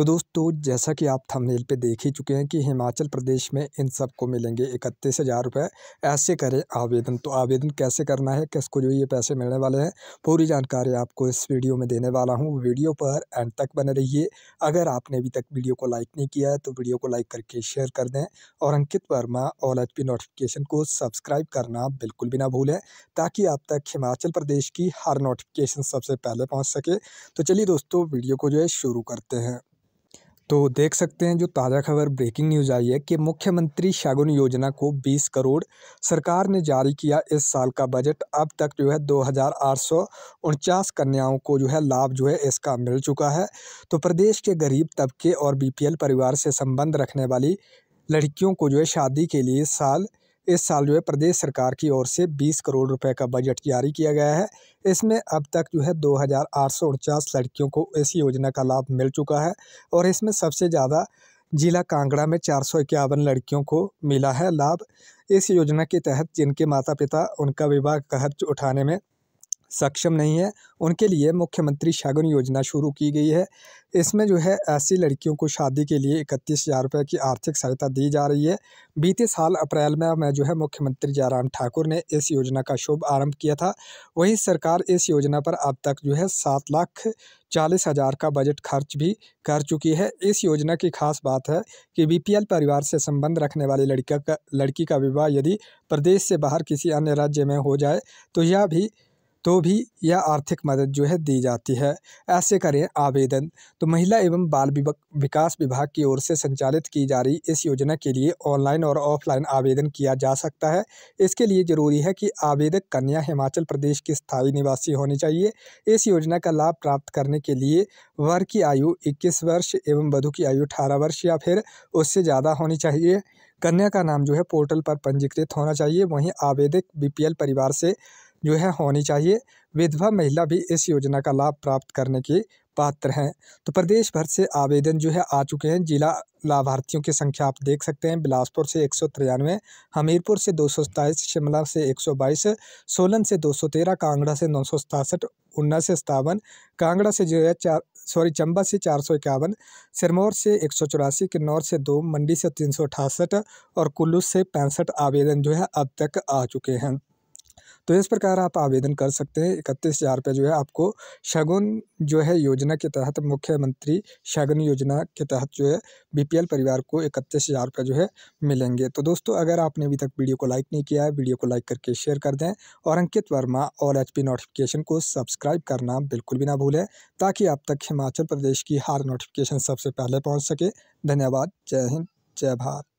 तो दोस्तों जैसा कि आप थंबनेल पे देख ही चुके हैं कि हिमाचल प्रदेश में इन सबको मिलेंगे इकतीस हज़ार रुपये ऐसे करें आवेदन तो आवेदन कैसे करना है किसको जो ये पैसे मिलने वाले हैं पूरी जानकारी आपको इस वीडियो में देने वाला हूँ वीडियो पर एंड तक बने रहिए अगर आपने अभी तक वीडियो को लाइक नहीं किया है तो वीडियो को लाइक करके शेयर कर दें और Ankit Verma all H P notification को सब्सक्राइब करना बिल्कुल भी ना भूलें ताकि आप तक हिमाचल प्रदेश की हर नोटिफिकेशन सबसे पहले पहुँच सके तो चलिए दोस्तों वीडियो को जो है शुरू करते हैं तो देख सकते हैं जो ताज़ा खबर ब्रेकिंग न्यूज़ आई है कि मुख्यमंत्री शगुन योजना को 20 करोड़ सरकार ने जारी किया इस साल का बजट अब तक जो है दो कन्याओं को जो है लाभ जो है इसका मिल चुका है तो प्रदेश के गरीब तबके और बीपीएल परिवार से संबंध रखने वाली लड़कियों को जो है शादी के लिए साल इस साल जो है प्रदेश सरकार की ओर से 20 करोड़ रुपए का बजट जारी किया गया है इसमें अब तक जो है दो लड़कियों को इस योजना का लाभ मिल चुका है और इसमें सबसे ज़्यादा जिला कांगड़ा में चार लड़कियों को मिला है लाभ इस योजना के तहत जिनके माता पिता उनका विवाह कहर उठाने में सक्षम नहीं है उनके लिए मुख्यमंत्री शगुन योजना शुरू की गई है इसमें जो है ऐसी लड़कियों को शादी के लिए इकतीस हज़ार रुपये की आर्थिक सहायता दी जा रही है बीते साल अप्रैल में मैं जो है मुख्यमंत्री जयराम ठाकुर ने इस योजना का शुभ आरंभ किया था वहीं सरकार इस योजना पर अब तक जो है सात लाख चालीस हज़ार का बजट खर्च भी कर चुकी है इस योजना की खास बात है कि बी परिवार से संबंध रखने वाली लड़का का लड़की का विवाह यदि प्रदेश से बाहर किसी अन्य राज्य में हो जाए तो यह भी तो भी यह आर्थिक मदद जो है दी जाती है ऐसे करें आवेदन तो महिला एवं बाल विकास विभाग की ओर से संचालित की जा रही इस योजना के लिए ऑनलाइन और ऑफलाइन आवेदन किया जा सकता है इसके लिए जरूरी है कि आवेदक कन्या हिमाचल प्रदेश की स्थायी निवासी होनी चाहिए इस योजना का लाभ प्राप्त करने के लिए वर की आयु इक्कीस वर्ष एवं वधु की आयु अठारह वर्ष या फिर उससे ज़्यादा होनी चाहिए कन्या का नाम जो है पोर्टल पर पंजीकृत होना चाहिए वहीं आवेदक बीपीएल परिवार से जो है होनी चाहिए विधवा महिला भी इस योजना का लाभ प्राप्त करने के पात्र हैं तो प्रदेश भर से आवेदन जो है आ चुके हैं जिला लाभार्थियों की संख्या आप देख सकते हैं बिलासपुर से एक हमीरपुर से दो शिमला से एक सोलन से दो कांगड़ा से नौ सौ सतासठ से सतावन कांगड़ा से जो है चार सॉरी चंबा से चार सौ इक्यावन सिरमौर से एक सौ चौरासी किन्नौर से दो मंडी से तीन सौ अठासठ और कुल्लू से पैंसठ आवेदन जो है अब तक आ चुके हैं तो इस प्रकार आप आवेदन कर सकते हैं इकतीस हज़ार रुपये जो है आपको शगुन जो है योजना के तहत मुख्यमंत्री शगुन योजना के तहत जो है बीपीएल परिवार को इकतीस हज़ार रुपये जो है मिलेंगे तो दोस्तों अगर आपने अभी तक वीडियो को लाइक नहीं किया है वीडियो को लाइक करके शेयर कर दें और अंकित वर्मा और एच नोटिफिकेशन को सब्सक्राइब करना बिल्कुल भी ना भूलें ताकि आप तक हिमाचल प्रदेश की हर नोटिफिकेशन सबसे पहले पहुँच सके धन्यवाद जय हिंद जय भारत